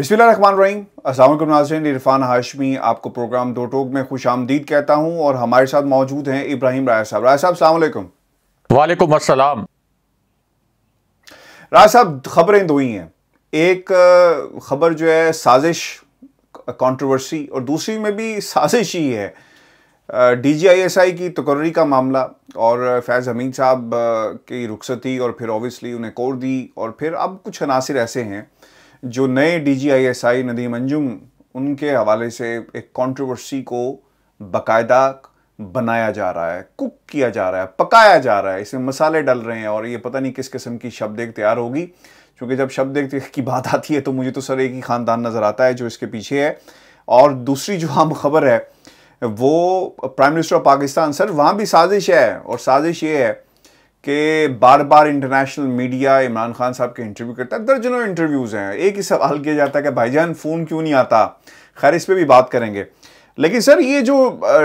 रहीम असलम नाजरन इरफान हाशमी आपको प्रोग्राम दो टोक में खुश आमदीद कहता हूँ और हमारे साथ मौजूद हैं इब्राहिम राय साहब राय साहब सलामकुम वालेकुम असलम राय साहब खबरें दो ही हैं एक खबर जो है साजिश कंट्रोवर्सी और दूसरी में भी साजिश ही है डी जी आई एस आई की तकर्री का मामला और फैज़ हमीद साहब की रुखसती और फिर ऑब्वियसली उन्हें कोर दी और फिर अब कुछ अनासर ऐसे हैं जो नए D G I S I Nadeem Anjum उनके हवाले से एक कंट्रोवर्सी को बाकायदा बनाया जा रहा है कुक किया जा रहा है पकाया जा रहा है इसमें मसाले डल रहे हैं और ये पता नहीं किस किस्म की शब्द एक तैयार होगी क्योंकि जब शब्द एक की बात आती है तो मुझे तो सर एक ही ख़ानदान नज़र आता है जो इसके पीछे है और दूसरी जो हम खबर है वो prime minister of Pakistan sir वहाँ भी साजिश है और साजिश ये है कि बार बार इंटरनेशनल मीडिया इमरान खान साहब के इंटरव्यू करता है दर्जनों इंटरव्यूज़ हैं एक ही सवाल किया जाता है कि भाईजान फ़ोन क्यों नहीं आता खैर इस पर भी बात करेंगे लेकिन सर ये जो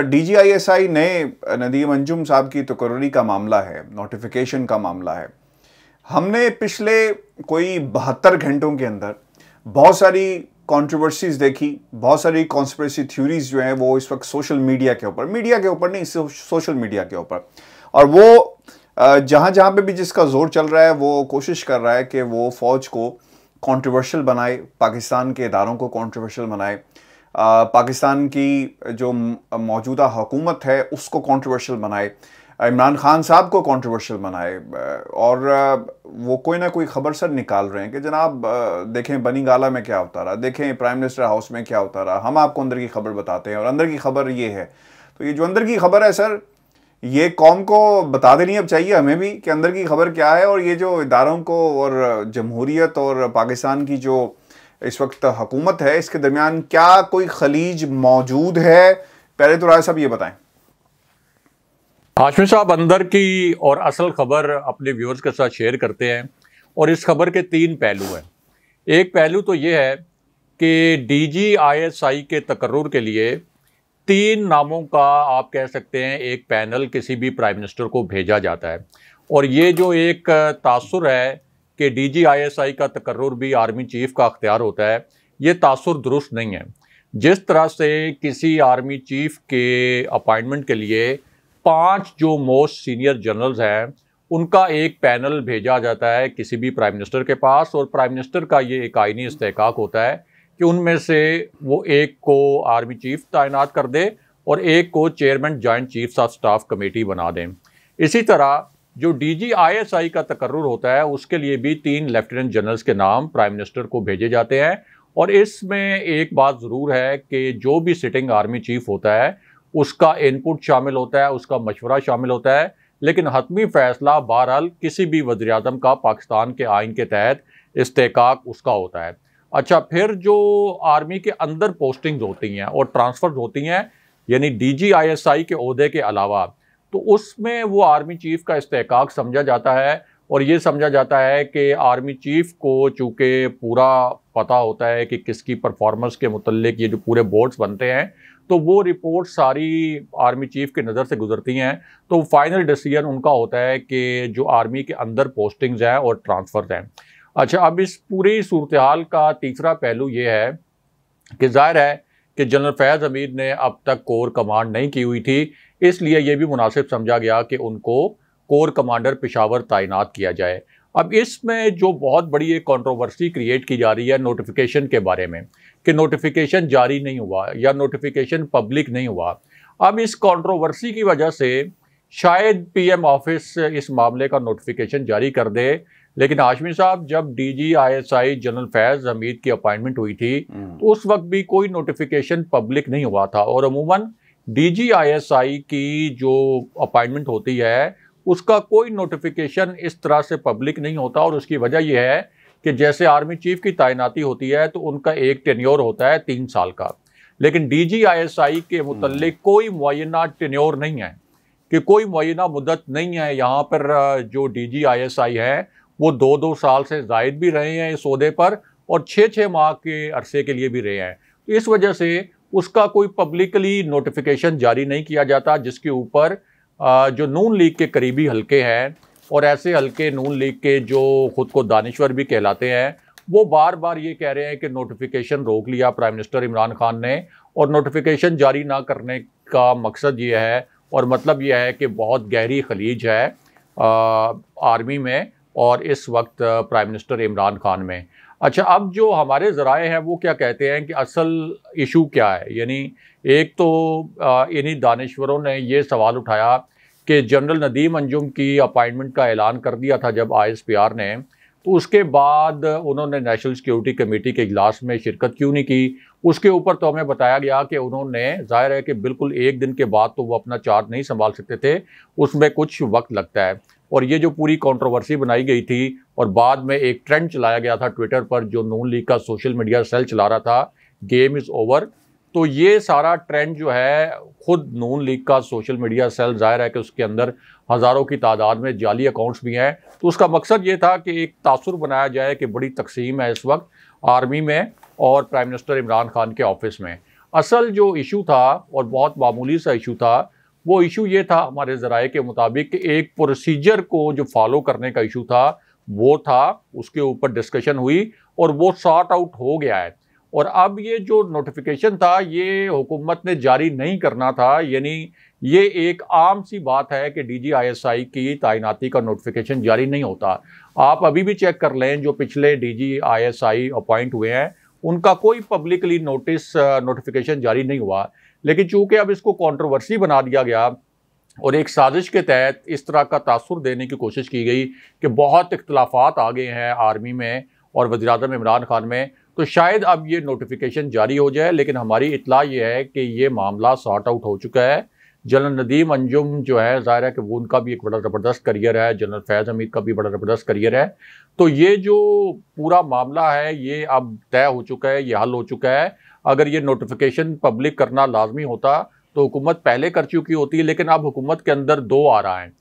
डी जी आई एस आई नए नदीम अंजुम साहब की तकर्री तो का मामला है नोटिफिकेशन का मामला है हमने पिछले कोई बहत्तर घंटों के अंदर बहुत सारी कॉन्ट्रोवर्सीज़ देखी बहुत सारी कॉन्स्परेसी थ्योरीज जो हैं वो इस वक्त सोशल मीडिया के ऊपर मीडिया के ऊपर नहीं सोशल मीडिया के ऊपर और वो जहाँ जहाँ पे भी जिसका जोर चल रहा है वो कोशिश कर रहा है कि वो फ़ौज को कंट्रोवर्शियल बनाए पाकिस्तान के इदारों को कंट्रोवर्शियल बनाए पाकिस्तान की जो मौजूदा हुकूमत है उसको कंट्रोवर्शियल बनाए इमरान खान साहब को कंट्रोवर्शियल बनाए और वो कोई ना कोई खबर सर निकाल रहे हैं कि जनाब देखें बनी गाला में क्या होता रहा देखें प्राइम मिनिस्टर हाउस में क्या होता रहा हम आपको अंदर की खबर बताते हैं और अंदर की खबर ये है तो ये जो अंदर की खबर है सर ये कौम को बता देनी अब चाहिए हमें भी कि अंदर की खबर क्या है और ये जो इदारों को और जमहूरीत और पाकिस्तान की जो इस वक्त हकूमत है इसके दरमियान क्या कोई खलीज मौजूद है पहले तो राय साहब ये बताएं हाशमी साहब अंदर की और असल खबर अपने व्यूअर्स के साथ शेयर करते हैं और इस खबर के तीन पहलू हैं एक पहलू तो ये है कि डी जी आई एस आई के तकर्र के लिए तीन नामों का आप कह सकते हैं एक पैनल किसी भी प्राइम मिनिस्टर को भेजा जाता है और ये जो एक तासर है कि डी जी आई एस आई का तकर्र भी आर्मी चीफ का अख्तियार होता है ये तासर दुरुस्त नहीं है जिस तरह से किसी आर्मी चीफ के अपॉइंटमेंट के लिए पांच जो मोस्ट सीनियर जनरल्स हैं उनका एक पैनल भेजा जाता है किसी भी प्राइम मिनिस्टर के पास और प्राइम मिनिस्टर का ये एक आइनी इस्तेक होता है कि उनमें से वो एक को आर्मी चीफ तैनात कर दे और एक को chairman joint chiefs of staff committee बना दें इसी तरह जो एस आई का तकर होता है उसके लिए भी तीन लेफ्टिनेंट जनरल्स के नाम प्राइम मिनिस्टर को भेजे जाते हैं और इसमें एक बात ज़रूर है कि जो भी सिटिंग आर्मी चीफ होता है उसका इनपुट शामिल होता है उसका मशवरा शामिल होता है लेकिन हतमी फैसला बहरहाल किसी भी वजी का पाकिस्तान के आइन के तहत इस्तेकाक उसका होता है अच्छा फिर जो आर्मी के अंदर पोस्टिंग्स होती हैं और ट्रांसफ़र होती हैं यानी डीजीआईएसआई के अहदे के अलावा तो उसमें वो आर्मी चीफ़ का इस्तेकाक समझा जाता है और ये समझा जाता है कि आर्मी चीफ़ को चूँकि पूरा पता होता है कि किसकी परफॉर्मेंस के मतलब ये जो पूरे बोर्ड्स बनते हैं तो वो रिपोर्ट सारी आर्मी चीफ़ की नज़र से गुजरती हैं तो फाइनल डिसीजन उनका होता है कि जो आर्मी के अंदर पोस्टिंग्स हैं और ट्रांसफ़र्स हैं अच्छा अब इस पूरे सूरत हाल का तीसरा पहलू ये है कि जाहिर है कि जनरल फैज़ अमीर ने अब तक कोर कमांड नहीं की हुई थी इसलिए यह भी मुनासिब समझा गया कि उनको कोर कमांडर पिशावर तैनात किया जाए अब इसमें जो बहुत बड़ी एक कंट्रोवर्सी क्रिएट की जा रही है नोटिफिकेशन के बारे में कि नोटिफिकेशन जारी नहीं हुआ या नोटिफिकेशन पब्लिक नहीं हुआ अब इस कंट्रोवर्सी की वजह से शायद पीएम ऑफिस इस मामले का नोटिफिकेशन जारी कर दे लेकिन आशमी साहब जब S I general Faiz Hameed की अपॉइंटमेंट हुई थी तो उस वक्त भी कोई नोटिफिकेशन पब्लिक नहीं हुआ था और अमूमन एस आई की जो अपॉइंटमेंट होती है उसका कोई नोटिफिकेशन इस तरह से पब्लिक नहीं होता और उसकी वजह यह है कि जैसे आर्मी चीफ की तैनाती होती है तो उनका एक टेन्योर होता है तीन साल का लेकिन डी जी आई एस आई के हम्म। मुतलक कोई मुना टेन्योर नहीं है कि कोई मुना मुदत नहीं है यहाँ पर जो डी जी आई एस आई है वो दो दो साल से जायद भी रहे हैं इस अहदे पर और छः छः माह के अरसे के लिए भी रहे हैं इस वजह से उसका कोई पब्लिकली नोटिफिकेशन जारी नहीं किया जाता जिसके ऊपर जो नून लीग के करीबी हल्के हैं और ऐसे हल्के नून लीग के जो खुद को दानश्वर भी कहलाते हैं वो बार बार ये कह रहे हैं कि नोटिफिकेशन रोक लिया प्राइम मिनिस्टर इमरान खान ने और नोटिफिकेशन जारी ना करने का मकसद ये है और मतलब यह है कि बहुत गहरी खलीज है आ, आर्मी में और इस वक्त प्राइम मिनिस्टर इमरान खान में अच्छा अब जो हमारे ज़राए हैं वो क्या कहते हैं कि असल इशू क्या है यानी एक तो इन्हीं दानश्वरों ने ये सवाल उठाया कि जनरल नदीम अंजुम की अपॉइंटमेंट का ऐलान कर दिया था जब आर ने तो उसके बाद उन्होंने नेशनल सिक्योरिटी कमेटी के इजलास में शिरकत क्यों नहीं की उसके ऊपर तो हमें बताया गया कि उन्होंने जाहिर है कि बिल्कुल एक दिन के बाद तो वो अपना चार्ज नहीं संभाल सकते थे उसमें कुछ वक्त लगता है और ये जो पूरी कंट्रोवर्सी बनाई गई थी और बाद में एक ट्रेंड चलाया गया था ट्विटर पर जो नून लीग का सोशल मीडिया सेल चला रहा था गेम इज़ ओवर तो ये सारा ट्रेंड जो है खुद नून लीग का सोशल मीडिया सेल जाहिर है कि उसके अंदर हज़ारों की तादाद में जाली अकाउंट्स भी हैं तो उसका मकसद ये था कि एक तासर बनाया जाए कि बड़ी तकसीम है इस वक्त आर्मी में और प्राइम मिनिस्टर इमरान खान के ऑफिस में असल जो इशू था और बहुत मामूली सा इशू था वो इशू ये था हमारे ज़राए के मुताबिक कि एक प्रोसीजर को जो फॉलो करने का इशू था वो था उसके ऊपर डिस्कशन हुई और वो सॉर्ट आउट हो गया है और अब ये जो नोटिफिकेशन था ये हुकूमत ने जारी नहीं करना था यानी ये एक आम सी बात है कि डीजीआईएसआई की तैनाती का नोटिफिकेशन जारी नहीं होता आप अभी भी चेक कर लें जो पिछले डीजीआईएसआई अपॉइंट हुए हैं उनका कोई पब्लिकली नोटिस नोटिफिकेशन जारी नहीं हुआ लेकिन चूंकि अब इसको कंट्रोवर्सी बना दिया गया और एक साजिश के तहत इस तरह का तासर देने की कोशिश की गई कि बहुत इख्तलाफात आ गए हैं आर्मी में और वजी अजम इमरान खान में तो शायद अब ये नोटिफिकेशन जारी हो जाए लेकिन हमारी इतला ये है कि ये मामला सॉर्ट आउट हो चुका है जनरल नदीम अंजुम जो है ज़ाहिर है कि वो उनका भी एक बड़ा ज़बरदस्त करियर है जनरल फैज़ हमीद का भी बड़ा ज़बरदस्त करियर है तो ये जो पूरा मामला है ये अब तय हो चुका है ये हल हो चुका है अगर ये नोटिफिकेशन पब्लिक करना लाजमी होता तो हुकूमत पहले कर चुकी होती है लेकिन अब हुकूमत के अंदर दो आ रहा है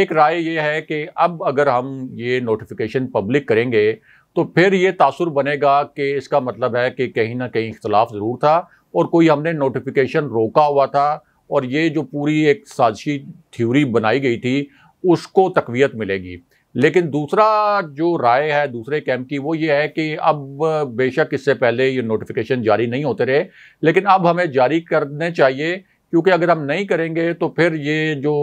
एक राय ये है कि अब अगर हम ये नोटिफिकेशन पब्लिक करेंगे तो फिर ये तासुर बनेगा कि इसका मतलब है कि कहीं ना कहीं इख्तलाफ ज़रूर था और कोई हमने नोटिफिकेशन रोका हुआ था और ये जो पूरी एक साजिशी थ्योरी बनाई गई थी उसको तकवीत मिलेगी लेकिन दूसरा जो राय है दूसरे कैंप की वो ये है कि अब बेशक इससे पहले ये नोटिफिकेशन जारी नहीं होते रहे लेकिन अब हमें जारी करने चाहिए क्योंकि अगर हम नहीं करेंगे तो फिर ये जो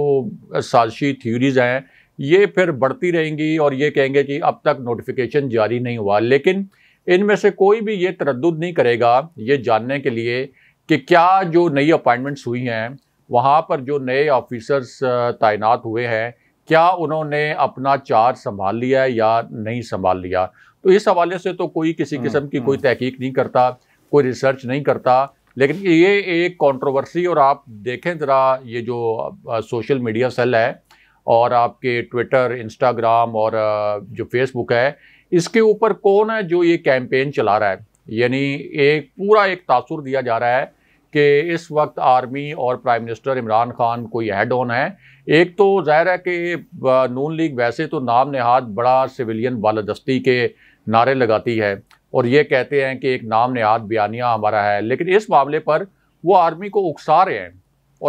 साजिशी थ्योरीज हैं ये फिर बढ़ती रहेंगी और ये कहेंगे कि अब तक नोटिफिकेशन जारी नहीं हुआ लेकिन इनमें से कोई भी ये तरद नहीं करेगा ये जानने के लिए कि क्या जो नई अपॉइंटमेंट्स हुई हैं वहाँ पर जो नए ऑफिसर्स तैनात हुए हैं क्या उन्होंने अपना चार्ज संभाल लिया है या नहीं संभाल लिया तो इस हवाले से तो कोई किसी हम्म, किस्म की हम्म। कोई तहकीक नहीं करता कोई रिसर्च नहीं करता लेकिन ये एक कंट्रोवर्सी और आप देखें ज़रा ये जो सोशल मीडिया सेल है और आपके ट्विटर इंस्टाग्राम और जो फेसबुक है इसके ऊपर कौन है जो ये कैंपेन चला रहा है यानी एक पूरा एक तासुर दिया जा रहा है कि इस वक्त आर्मी और प्राइम मिनिस्टर इमरान खान कोई हेड ऑन है एक तो जाहिर है कि नून लीग वैसे तो नाम नहाद बड़ा सिविलियन बालादस्ती के नारे लगाती है और ये कहते हैं कि एक नाम नहाद बयानिया हमारा है लेकिन इस मामले पर वो आर्मी को उकसा रहे हैं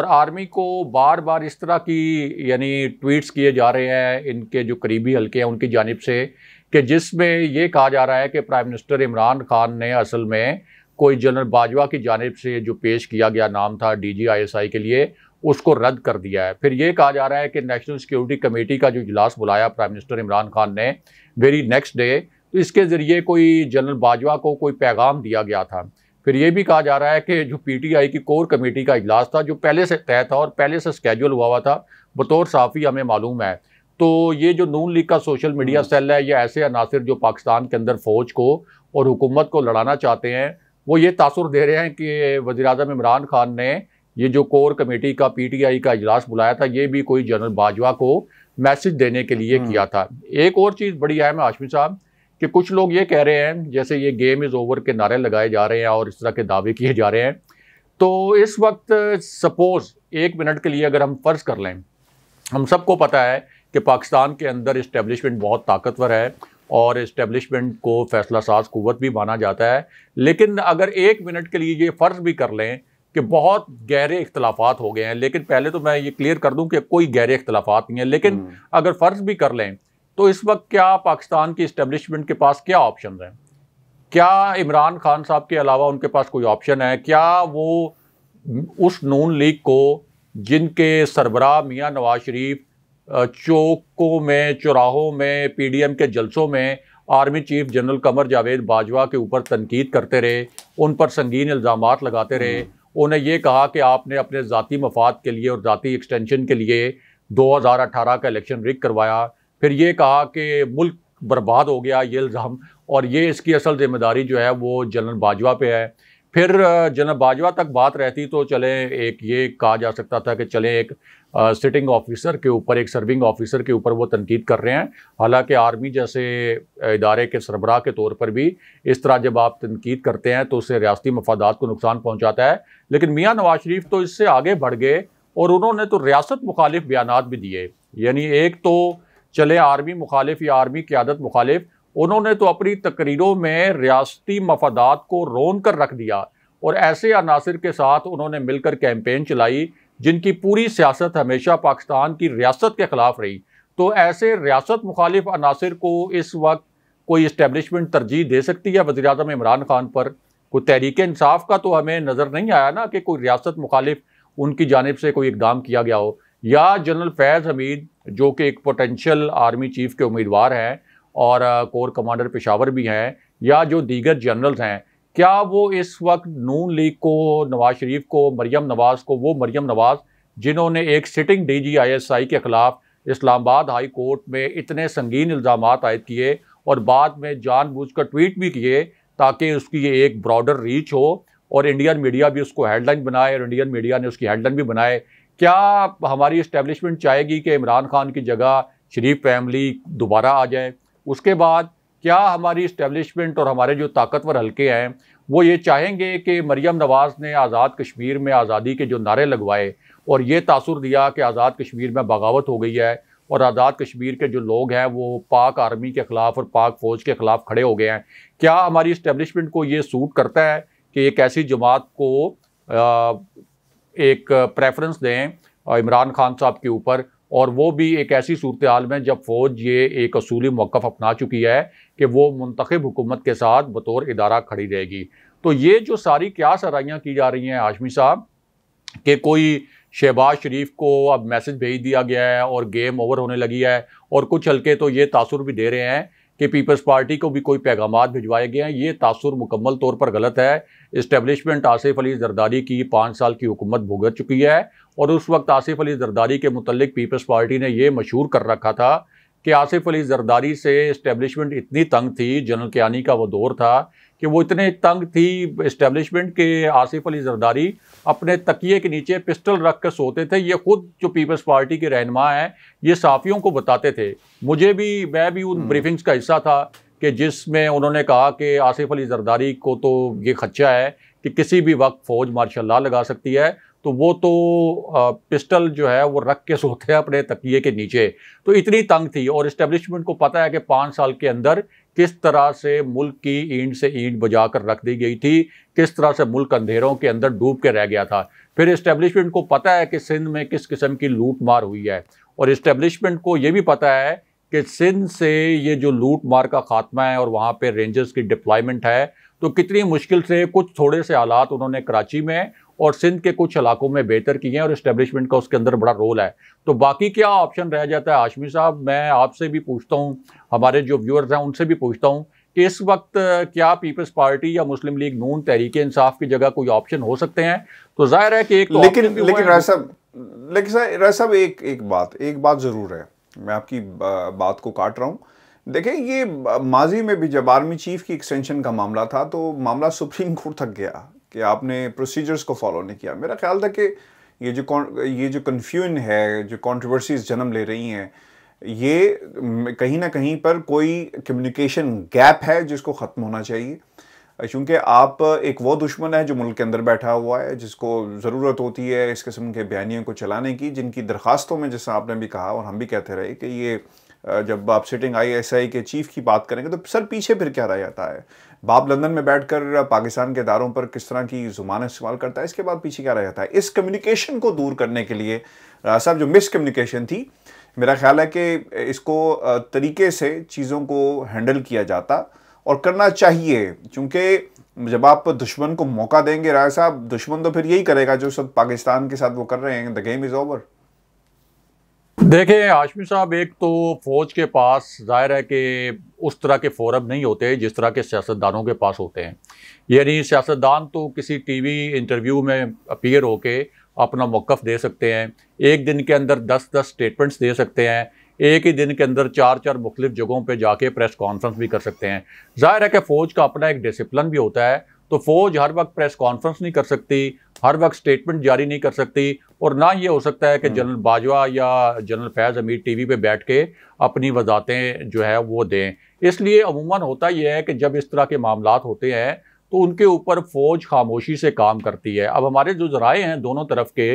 और आर्मी को बार बार इस तरह की यानी ट्वीट्स किए जा रहे हैं इनके जो करीबी हल्के हैं उनकी जानब से कि जिसमें ये कहा जा रहा है कि प्राइम मिनिस्टर इमरान खान ने असल में कोई जनरल बाजवा की जानब से जो पेश किया गया नाम था डी जी आई एस आई के लिए उसको रद्द कर दिया है फिर ये कहा जा रहा है कि नेशनल सिक्योरिटी कमेटी का जो इजलास बुलाया प्राइम मिनिस्टर इमरान खान ने वेरी नेक्स्ट डे तो इसके ज़रिए कोई जनरल बाजवा को कोई पैगाम दिया गया था फिर ये भी कहा जा रहा है कि जो पीटीआई की कोर कमेटी का इजलास था जो पहले से तय था और पहले से स्केजूल हुआ हुआ था बतौर साफ़ी हमें मालूम है तो ये जो नून लीग का सोशल मीडिया सेल है या ऐसे अनासर जो पाकिस्तान के अंदर फ़ौज को और हुकूमत को लड़ाना चाहते हैं वो ये तासुर दे रहे हैं कि वजी अजम इमरान खान ने ये जो कोर कमेटी का पीटीआई का इजलास बुलाया था ये भी कोई जनरल बाजवा को मैसेज देने के लिए हम्म। किया था एक और चीज़ बड़ी अहम है आशमी साहब कि कुछ लोग ये कह रहे हैं जैसे ये गेम इज़ ओवर के नारे लगाए जा रहे हैं और इस तरह के दावे किए जा रहे हैं तो इस वक्त सपोज़ एक मिनट के लिए अगर हम फ़र्ज़ कर लें हम सबको पता है कि पाकिस्तान के अंदर इस्टेब्लिशमेंट बहुत ताकतवर है और इस्टेबलिशमेंट को फैसला साज कुत भी माना जाता है लेकिन अगर एक मिनट के लिए ये फ़र्ज़ भी कर लें कि बहुत गहरे अख्तलाफा हो गए हैं लेकिन पहले तो मैं ये क्लियर कर दूं कि कोई गहरे अख्तलाफात नहीं है लेकिन हम्म। अगर फ़र्ज़ भी कर लें तो इस वक्त क्या पाकिस्तान की इस्टेबलिशमेंट के पास क्या ऑप्शन हैं क्या इमरान खान साहब के अलावा उनके पास कोई ऑप्शन है क्या वो उस नून लीग को जिनके सरबरा मियाँ नवाज शरीफ चौकों में चौराहों में पीडीएम के जलसों में army chief general Qamar Javed Bajwa के ऊपर तनकीद करते रहे उन पर संगीन इल्ज़ाम लगाते रहे हम्म। उन्हें यह कहा कि आपने अपने ज़ाती मफाद के लिए और ज़ाती एक्सटेंशन के लिए 2018 का इलेक्शन रिक करवाया फिर ये कहा कि मुल्क बर्बाद हो गया ये इल्ज़ाम और ये इसकी असल जिम्मेदारी जो है वो जनरल बाजवा पे है फिर जना बाजवा तक बात रहती तो चले एक ये कहा जा सकता था कि चले एक सिटिंग ऑफिसर के ऊपर एक सर्विंग ऑफिसर के ऊपर वो तनकीद कर रहे हैं हालांकि आर्मी जैसे इदारे के सरबराह के तौर पर भी इस तरह जब आप तनकीद करते हैं तो उससे रियाती मफादात को नुकसान पहुँचाता है लेकिन मियाँ नवाज शरीफ तो इससे आगे बढ़ गए और उन्होंने तो रियासत मुखालिफ बयान भी दिए यानी एक तो चले आर्मी मुखालिफ या आर्मी क्यादत मुखालिफ उन्होंने तो अपनी तकरीरों में रियासती मफादात को रोन कर रख दिया और ऐसे अनासर के साथ उन्होंने मिलकर कैंपेन चलाई जिनकी पूरी सियासत हमेशा पाकिस्तान की रियासत के ख़िलाफ़ रही तो ऐसे रियासत मुखालिफ अनासर को इस वक्त कोई इस्टेबलिशमेंट तरजीह दे सकती है वजी अजम इमरान खान पर कोई तहरीक इंसाफ का तो हमें नज़र नहीं आया ना कि कोई रियासत मुखालिफ उनकी जानब से कोई इकदाम किया गया हो या जनरल फैज़ हमीद जो कि एक पोटेंशल आर्मी चीफ के उम्मीदवार हैं और कोर कमांडर पेशावर भी हैं या जो दीगर जनरल्स हैं क्या वो इस वक्त नून लीग को नवाज शरीफ को मरियम नवाज़ को वो मरियम नवाज़ जिन्होंने एक सिटिंग डीजीआईएसआई के ख़िलाफ़ इस्लामाबाद हाई कोर्ट में इतने संगीन इल्ज़ाम आयद किए और बाद में जानबूझकर ट्वीट भी किए ताकि उसकी एक ब्रॉडर रीच हो और इंडियन मीडिया भी उसको हेडलाइन बनाए और इंडियन मीडिया ने उसकी हेडलाइन भी बनाए क्या हमारी इस्टेबलिशमेंट चाहेगी कि इमरान खान की जगह शरीफ फैमिली दोबारा आ जाए उसके बाद क्या हमारी इस्टेब्लिशमेंट और हमारे जो ताकतवर हल्के हैं वो ये चाहेंगे कि मरीम नवाज़ ने आज़ाद कश्मीर में आज़ादी के जो नारे लगवाए और ये तासर दिया कि आज़ाद कश्मीर में बगावत हो गई है और आज़ाद कश्मीर के जो लोग हैं वो पाक आर्मी के ख़िलाफ़ और पाक फ़ौज के ख़िलाफ़ खड़े हो गए हैं क्या हमारी इस्टेब्लिशमेंट को ये सूट करता है कि एक ऐसी जमात को आ, एक प्रेफरेंस दें इमरान खान साहब के ऊपर और वो भी एक ऐसी सूरत हाल में जब फ़ौज ये एक असूली मौक़ अपना चुकी है कि वो मंतखब हुकूमत के साथ बतौर इदारा खड़ी रहेगी तो ये जो सारी क्या सराइयाँ की जा रही हैं आशमी साहब कि कोई शहबाज शरीफ को अब मैसेज भेज दिया गया है और गेम ओवर होने लगी है और कुछ हल्के तो ये तासुर भी दे रहे हैं कि पीपल्स पार्टी को भी कोई पैगाम भिजवाए गए हैं ये तासुर मुकम्मल तौर पर गलत है इस्टेबलिशमेंट आसिफ अली जरदारी की पाँच साल की हुकूमत भुगत चुकी है और उस वक्त आसिफ अली जरदारी के मतलब पीपल्स पार्टी ने यह मशहूर कर रखा था कि आसिफ अली जरदारी से इस्टेबलिशमेंट इतनी तंग थी जनरल कियानी का वो दौर था कि वो इतने तंग थी इस्टेबलिशमेंट के आसिफ अली जरदारी अपने तकिए के नीचे पिस्टल रख कर सोते थे ये खुद जो पीपल्स पार्टी के रहनमा हैं ये साफ़ियों को बताते थे मुझे भी मैं भी उन हम्म। ब्रीफिंग्स का हिस्सा था कि जिसमें उन्होंने कहा कि आसिफ अली जरदारी को तो ये खदशा है कि किसी भी वक्त फ़ौज मार्शल लगा सकती है तो वो तो पिस्टल जो है वो रख के सोते हैं अपने तकिए के नीचे तो इतनी तंग थी और इस्टेब्लिशमेंट को पता है कि पाँच साल के अंदर किस तरह से मुल्क की ईंट से ईंट बजा कर रख दी गई थी किस तरह से मुल्क अंधेरों के अंदर डूब के रह गया था फिर इस्टेब्लिशमेंट को पता है कि सिंध में किस किस्म की लूट मार हुई है और इस्टेब्लिशमेंट को ये भी पता है कि सिंध से ये जो लूट मार का खात्मा है और वहाँ पर रेंजर्स की डिप्लॉयमेंट है तो कितनी मुश्किल से कुछ थोड़े से हालात उन्होंने कराची में और सिंध के कुछ इलाकों में बेहतर किए हैं और इस्टेब्लिशमेंट का उसके अंदर बड़ा रोल है तो बाकी क्या ऑप्शन रह जाता है आशमी साहब मैं आपसे भी पूछता हूँ हमारे जो व्यूअर्स हैं उनसे भी पूछता हूँ इस वक्त क्या पीपल्स पार्टी या मुस्लिम लीग नून तहरीक इंसाफ की जगह कोई ऑप्शन हो सकते हैं तो जाहिर है कि एक तो लेकिन लेकिन राय साहब लेकिन राय साहब एक एक बात एक बात ज़रूर है मैं आपकी बात को काट रहा हूँ देखें ये माजी में भी जब आर्मी चीफ की एक्सटेंशन का मामला था तो मामला सुप्रीम कोर्ट तक गया कि आपने प्रोसीजर्स को फॉलो नहीं किया मेरा ख्याल था कि ये जो ये जो कन्फ्यूजन है जो कॉन्ट्रोवर्सीज जन्म ले रही हैं ये कहीं ना कहीं पर कोई कम्युनिकेशन गैप है जिसको ख़त्म होना चाहिए क्योंकि आप एक वो दुश्मन है जो मुल्क के अंदर बैठा हुआ है जिसको ज़रूरत होती है इस किस्म के बयानियों को चलाने की जिनकी दरखास्तों में जैसा आपने भी कहा और हम भी कहते रहे कि ये जब आप सिटिंग आईएसआई के चीफ की बात करेंगे तो सर पीछे फिर क्या रह जाता है बाप लंदन में बैठकर पाकिस्तान के इदारों पर किस तरह की जुबान इस्तेमाल करता है इसके बाद पीछे क्या रह जाता है इस कम्युनिकेशन को दूर करने के लिए साहब जो मिस कम्युनिकेशन थी मेरा ख्याल है कि इसको तरीके से चीज़ों को हैंडल किया जाता और करना चाहिए चूँकि जब आप दुश्मन को मौका देंगे राय साहब दुश्मन तो फिर यही करेगा जो सब पाकिस्तान के साथ वो कर रहे हैं द गेम इज़ ओवर देखें हाशमी साहब एक तो फ़ौज के पास जाहिर है कि उस तरह के फोरम नहीं होते जिस तरह के सियासतदानों के पास होते हैं यानी सियासतदान तो किसी टीवी इंटरव्यू में अपीयर होके अपना मौक़ दे सकते हैं एक दिन के अंदर दस दस स्टेटमेंट्स दे सकते हैं एक ही दिन के अंदर चार चार मुख्तफ जगहों पर जाके प्रेस कॉन्फ्रेंस भी कर सकते हैं जाहिर है कि फ़ौज का अपना एक डिसिप्लिन भी होता है तो फ़ौज हर वक्त प्रेस कॉन्फ्रेंस नहीं कर सकती हर वक्त स्टेटमेंट जारी नहीं कर सकती और ना ये हो सकता है कि हम्म। जनरल बाजवा या जनरल फैज़ अमीर टीवी पे बैठ के अपनी वजातें जो है वो दें इसलिए अमूमन होता यह है कि जब इस तरह के मामला होते हैं तो उनके ऊपर फ़ौज खामोशी से काम करती है अब हमारे जो ज़राए हैं दोनों तरफ के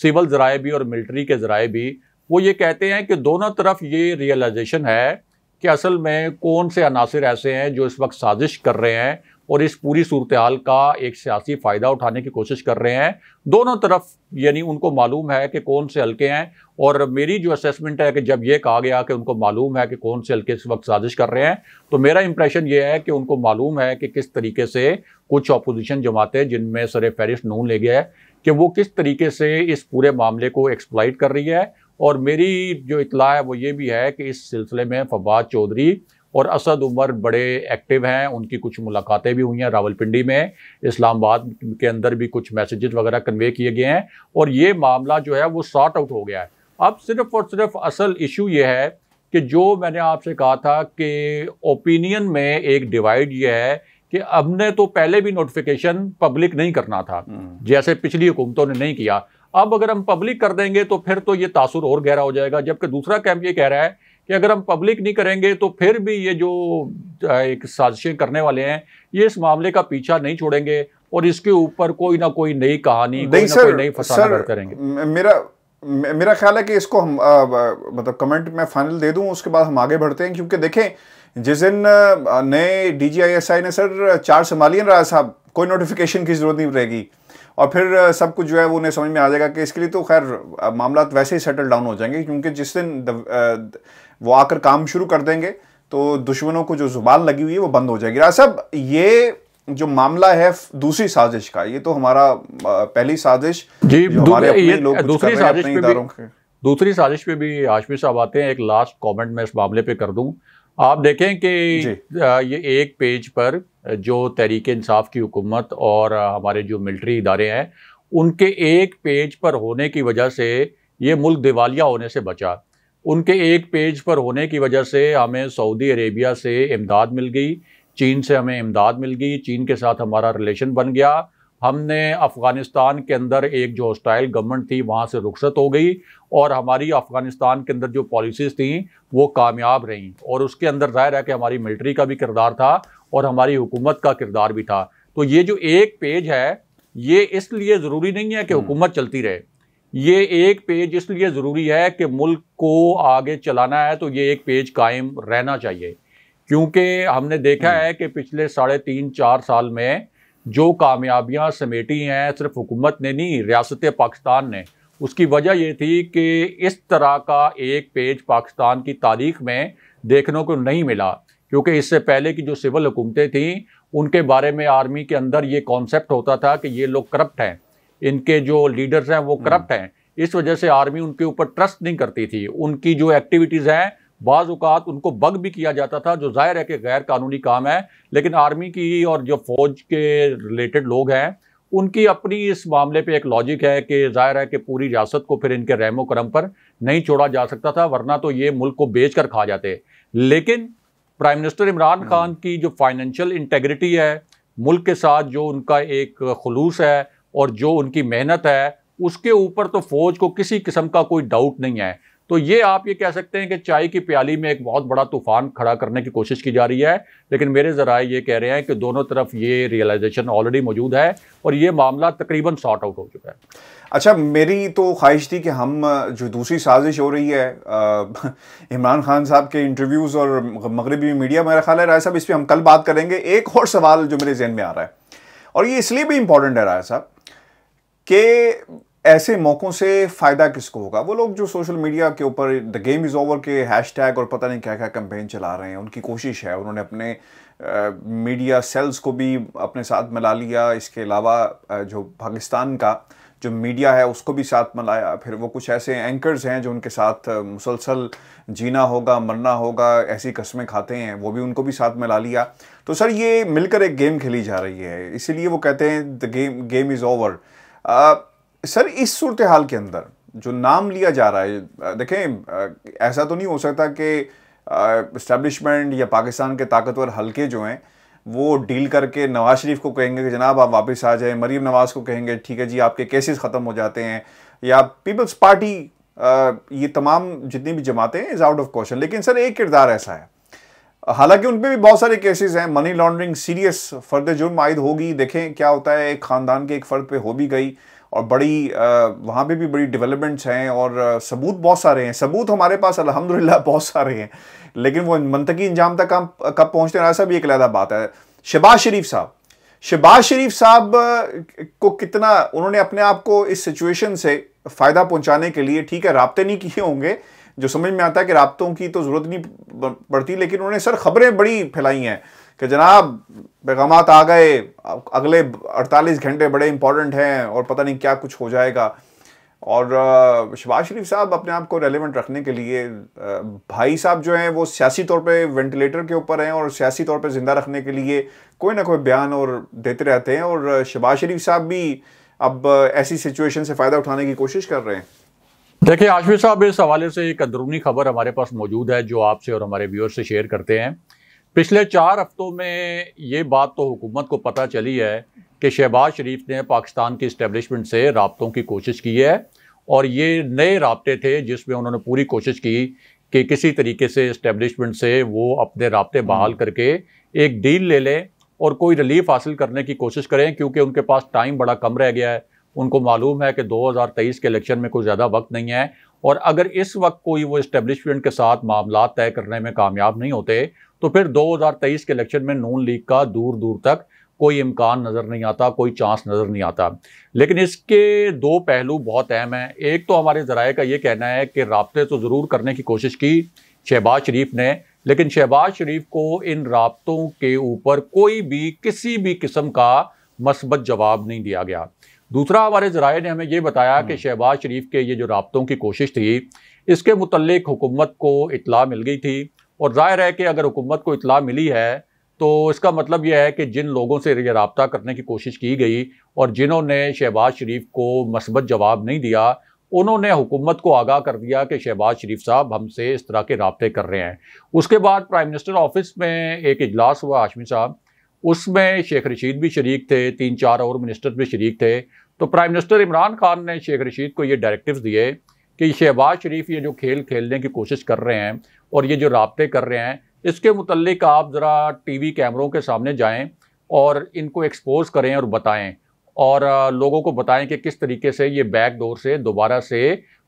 सिविल ज़राए भी और मिल्ट्री के ज़राए भी वो ये कहते हैं कि दोनों तरफ ये रियलाइजेशन है कि असल में कौन से अनासर ऐसे हैं जो इस वक्त साजिश कर रहे हैं और इस पूरी सूरत हाल का एक सियासी फ़ायदा उठाने की कोशिश कर रहे हैं दोनों तरफ यानी उनको मालूम है कि कौन से हल्के हैं और मेरी जो असेसमेंट है कि जब ये कहा गया कि उनको मालूम है कि कौन से हल्के इस वक्त साजिश कर रहे हैं तो मेरा इंप्रेशन ये है कि उनको मालूम है कि किस तरीके से कुछ अपोजिशन जमातें जिनमें सर फहरिस्त नून ले गया है कि वो किस तरीके से इस पूरे मामले को एक्सप्लाइट कर रही है और मेरी जो इतला है वो ये भी है कि इस सिलसिले में फवाद चौधरी और असद उमर बड़े एक्टिव हैं उनकी कुछ मुलाकातें भी हुई हैं रावलपिंडी में इस्लामाबाद के अंदर भी कुछ मैसेजेस वगैरह कन्वे किए गए हैं और ये मामला जो है वो सॉर्ट आउट हो गया है अब सिर्फ और सिर्फ असल इशू ये है कि जो मैंने आपसे कहा था कि ओपिनियन में एक डिवाइड ये है कि हमने तो पहले भी नोटिफिकेशन पब्लिक नहीं करना था हम्म। जैसे पिछली हुकूमतों ने नहीं किया अब अगर हम पब्लिक कर देंगे तो फिर तो ये तासुर और गहरा हो जाएगा जबकि दूसरा कैंप ये कह रहा है कि अगर हम पब्लिक नहीं करेंगे तो फिर भी ये जो एक साजिशें करने वाले हैं ये इस मामले का पीछा नहीं छोड़ेंगे और इसके ऊपर कोई ना कोई नई कहानी कोई ना कोई नई फसाना करेंगे मेरा मेरा ख्याल है कि इसको हम मतलब कमेंट में फाइनल दे दूं उसके बाद हम आगे बढ़ते हैं क्योंकि देखें जिस दिन नए डीजीआईएसआई ने सर चार संभालिए राय साहब कोई नोटिफिकेशन की ज़रूरत नहीं रहेगी और फिर सब कुछ जो है वो उन्हें समझ में आ जाएगा कि इसके लिए तो खैर मामला तो वैसे ही सेटल डाउन हो जाएंगे क्योंकि जिस दिन द, द, वो आकर काम शुरू कर देंगे तो दुश्मनों को जो जुबान लगी हुई है वो बंद हो जाएगी राज साहब ये जो मामला है दूसरी साजिश का ये तो हमारा पहली साजिश जी हमारे अपने लोग दूसरी साजिश पे भी दूसरी साजिश पे भी आशमी साहब आते हैं एक लास्ट कमेंट मैं इस मामले पे कर दूं आप देखें कि ये एक पेज पर जो तहरीक इंसाफ की हुकूमत और हमारे जो मिलिट्री इदारे हैं उनके एक पेज पर होने की वजह से ये मुल्क दिवालिया होने से बचा उनके एक पेज पर होने की वजह से हमें सऊदी अरेबिया से इमदाद मिल गई चीन से हमें इमदाद मिल गई चीन के साथ हमारा रिलेशन बन गया हमने अफ़गानिस्तान के अंदर एक जो हॉस्टाइल गवर्नमेंट थी वहाँ से रुखसत हो गई और हमारी अफ़गानिस्तान के अंदर जो पॉलिसीज़ थी वो कामयाब रहीं और उसके अंदर जाहिर है कि हमारी मिलिट्री का भी किरदार था और हमारी हुकूमत का किरदार भी था तो ये जो एक पेज है ये इसलिए ज़रूरी नहीं है कि हम्म। हुकूमत चलती रहे ये एक पेज इसलिए ज़रूरी है कि मुल्क को आगे चलाना है तो ये एक पेज कायम रहना चाहिए क्योंकि हमने देखा हम्म। है कि पिछले साढ़े तीन चार साल में जो कामयाबियां समेटी हैं सिर्फ हुकूमत ने नहीं रियासत पाकिस्तान ने उसकी वजह ये थी कि इस तरह का एक पेज पाकिस्तान की तारीख में देखने को नहीं मिला क्योंकि इससे पहले की जो सिविल हुकूमतें थीं उनके बारे में आर्मी के अंदर ये कॉन्सेप्ट होता था कि ये लोग करप्ट हैं इनके जो लीडर्स हैं वो हम्म। करप्ट हैं इस वजह से आर्मी उनके ऊपर ट्रस्ट नहीं करती थी उनकी जो एक्टिविटीज़ हैं बाज़ात उनको बग भी किया जाता था जो जाहिर है कि गैर कानूनी काम है लेकिन आर्मी की और जो फौज के रिलेटेड लोग हैं उनकी अपनी इस मामले पे एक लॉजिक है कि जाहिर है कि पूरी रियासत को फिर इनके रहमो करम पर नहीं छोड़ा जा सकता था वरना तो ये मुल्क को बेच कर खा जाते लेकिन prime minister Imran hmm. Khan की जो फाइनेंशियल इंटेग्रिटी है मुल्क के साथ जो उनका एक खलूस है और जो उनकी मेहनत है उसके ऊपर तो फौज को किसी किस्म का कोई डाउट नहीं है तो ये आप ये कह सकते हैं कि चाय की प्याली में एक बहुत बड़ा तूफान खड़ा करने की कोशिश की जा रही है लेकिन मेरे ज़रा ये कह रहे हैं कि दोनों तरफ ये रियलाइजेशन ऑलरेडी मौजूद है और ये मामला तकरीबन सॉर्ट आउट हो चुका है अच्छा मेरी तो ख्वाहिश थी कि हम जो दूसरी साजिश हो रही है इमरान खान साहब के इंटरव्यूज़ और मगरबी मीडिया मेरा ख्याल है राय साहब इस पर हम कल बात करेंगे एक और सवाल जो मेरे जहन में आ रहा है और ये इसलिए भी इम्पोर्टेंट है राय साहब कि ऐसे मौक़ों से फ़ायदा किसको होगा वो लोग जो सोशल मीडिया के ऊपर द गेम इज़ ओवर के हैशटैग और पता नहीं क्या क्या कंपेन चला रहे हैं उनकी कोशिश है उन्होंने अपने मीडिया सेल्स को भी अपने साथ मिला लिया इसके अलावा जो पाकिस्तान का जो मीडिया है उसको भी साथ मिलाया फिर वो कुछ ऐसे एंकर्स हैं जो उनके साथ मुसलसल जीना होगा मरना होगा ऐसी कस्में खाते हैं वो भी उनको भी साथ मिला लिया तो सर ये मिलकर एक गेम खेली जा रही है इसीलिए वो कहते हैं the game game is over sir इस सूरत हाल के अंदर जो नाम लिया जा रहा है देखें ऐसा तो नहीं हो सकता कि इस्टबलिशमेंट या पाकिस्तान के ताकतवर हलके जो हैं वो डील करके नवाज़ शरीफ को कहेंगे कि जनाब आप वापस आ जाएं मरीम नवाज़ को कहेंगे ठीक है जी आपके केसेस ख़त्म हो जाते हैं या पीपल्स पार्टी ये तमाम जितनी भी जमातें हैं इज़ आउट ऑफ क्वेश्चन लेकिन सर एक किरदार ऐसा है हालांकि उन पर भी बहुत सारे केसेस हैं मनी लॉन्ड्रिंग सीरियस फर्द जुर्म आयद होगी देखें क्या होता है एक ख़ानदान के एक फ़र्द पे हो भी गई और बड़ी वहाँ पे भी बड़ी डेवलपमेंट्स हैं और सबूत बहुत सारे हैं सबूत हमारे पास अलहमदिल्ला बहुत सारे हैं लेकिन वो मनतकी इंजाम तक हम कब पहुँचते हैं ऐसा भी एक अलहदा बात है शहबाज शरीफ साहब शहबाज शरीफ साहब को कितना उन्होंने अपने आप को इस सिचुएशन से फ़ायदा पहुँचाने के लिए ठीक है रबते नहीं किए होंगे जो समझ में आता है कि रबतों की तो ज़रूरत नहीं पड़ती लेकिन उन्होंने सर खबरें बड़ी फैलाई हैं कि जनाब पैगाम आ गए अगले 48 घंटे बड़े इंपॉर्टेंट हैं और पता नहीं क्या कुछ हो जाएगा और शबाज शरीफ साहब अपने आप को रेलिवेंट रखने के लिए भाई साहब जो हैं वो सियासी तौर पे वेंटिलेटर के ऊपर हैं और सियासी तौर पे ज़िंदा रखने के लिए कोई ना कोई बयान और देते रहते हैं और शबाज शरीफ साहब भी अब ऐसी सिचुएशन से फ़ायदा उठाने की कोशिश कर रहे हैं देखिए आशमी साहब इस हवाले से एक अंदरूनी खबर हमारे पास मौजूद है जो आपसे और हमारे व्यूअर्स से शेयर करते हैं पिछले चार हफ्तों में ये बात तो हुकूमत को पता चली है कि शहबाज शरीफ ने पाकिस्तान की इस्टेबलिशमेंट से रबतों की कोशिश की है और ये नए रबते थे जिसमें उन्होंने पूरी कोशिश की कि किसी तरीके से इस्टेबलिशमेंट से वो अपने रबते बहाल हम्म। करके एक डील ले लें और कोई रिलीफ हासिल करने की कोशिश करें क्योंकि उनके पास टाइम बड़ा कम रह गया है उनको मालूम है कि 2023 के इलेक्शन में कोई ज़्यादा वक्त नहीं है और अगर इस वक्त कोई वो इस्टेब्लिशमेंट के साथ मामला तय करने में कामयाब नहीं होते तो फिर 2023 के इलेक्शन में नून लीग का दूर दूर तक कोई इम्कान नज़र नहीं आता कोई चांस नज़र नहीं आता लेकिन इसके दो पहलू बहुत अहम हैं एक तो हमारे ज़राए का ये कहना है कि रबते तो ज़रूर करने की कोशिश की शहबाज शरीफ ने लेकिन शहबाज शरीफ को इन रबतों के ऊपर कोई भी किसी भी किस्म का मस्बत जवाब नहीं दिया गया दूसरा हमारे ज़राए ने हमें ये बताया कि हम्म। शहबाज शरीफ के ये जो रबतों की कोशिश थी इसके मतलब हुकूमत को इतला मिल गई थी और ज़ाहिर है कि अगर हुकूमत को इतला मिली है तो इसका मतलब यह है कि जिन लोगों से यह रबता करने की कोशिश की गई और जिन्होंने शहबाज शरीफ को मस्बत जवाब नहीं दिया उन्होंने हुकूमत को आगाह कर दिया कि शहबाज शरीफ साहब हमसे इस तरह के रबते कर रहे हैं उसके बाद प्राइम मिनिस्टर ऑफिस में एक अजलास हुआ हाशमी साहब उसमें शेख रशीद भी शरीक थे तीन चार और मिनिस्टर भी शरीक थे तो प्राइम मिनिस्टर इमरान खान ने शेख रशीद को ये डायरेक्टिव्स दिए कि शहबाज शरीफ ये जो खेल खेलने की कोशिश कर रहे हैं और ये जो रबते कर रहे हैं इसके मतलब आप ज़रा टी वी कैमरों के सामने जाएँ और इनको एक्सपोज करें और बताएँ और लोगों को बताएं कि किस तरीके से ये बैक डोर से दोबारा से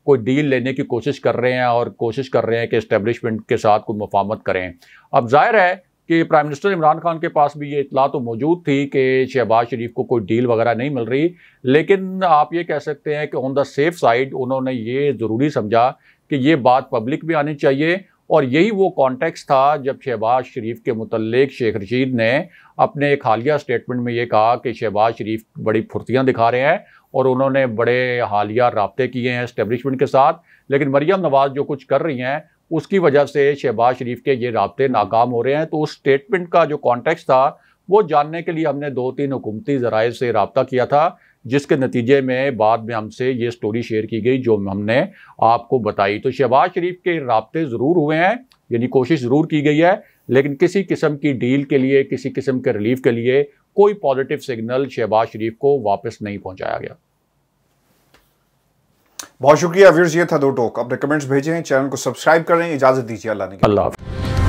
कोई डील लेने की कोशिश कर रहे हैं और कोशिश कर रहे हैं कि इस्टेबलिशमेंट के साथ कोई मुफामत करें अब जाहिर है कि प्राइम मिनिस्टर इमरान खान के पास भी ये इतला तो मौजूद थी कि शहबाज शरीफ को कोई डील वगैरह नहीं मिल रही लेकिन आप ये कह सकते हैं कि ऑन द सेफ साइड उन्होंने ये ज़रूरी समझा कि ये बात पब्लिक में आनी चाहिए और यही वो कॉन्टेक्स्ट था जब शहबाज शरीफ के मतलब शेख रशीद ने अपने एक हालिया स्टेटमेंट में ये कहा कि शहबाज शरीफ बड़ी फुर्तियाँ दिखा रहे हैं और उन्होंने बड़े हालिया रबते किए हैं इस्टेब्लिशमेंट के साथ लेकिन मरियम नवाज़ जो कुछ कर रही हैं उसकी वजह से शहबाज शरीफ के ये रबते नाकाम हो रहे हैं तो उस स्टेटमेंट का जो कॉन्टेक्स था वो जानने के लिए हमने दो तीन हुकूमती ज़राए से रबता किया था जिसके नतीजे में बाद में हमसे ये स्टोरी शेयर की गई जो हमने आपको बताई तो शहबाज शरीफ के रबते ज़रूर हुए हैं यानी कोशिश ज़रूर की गई है लेकिन किसी किस्म की डील के लिए किसी किस्म के रिलीफ के लिए कोई पॉजिटिव सिग्नल शहबाज शरीफ को वापस नहीं पहुंचाया गया बहुत शुक्रिया व्यूर्स ये था दो टोक अपने कमेंट्स भेजें चैनल को सब्सक्राइब करें इजाजत दीजिए अल्लाह ने अल्लाह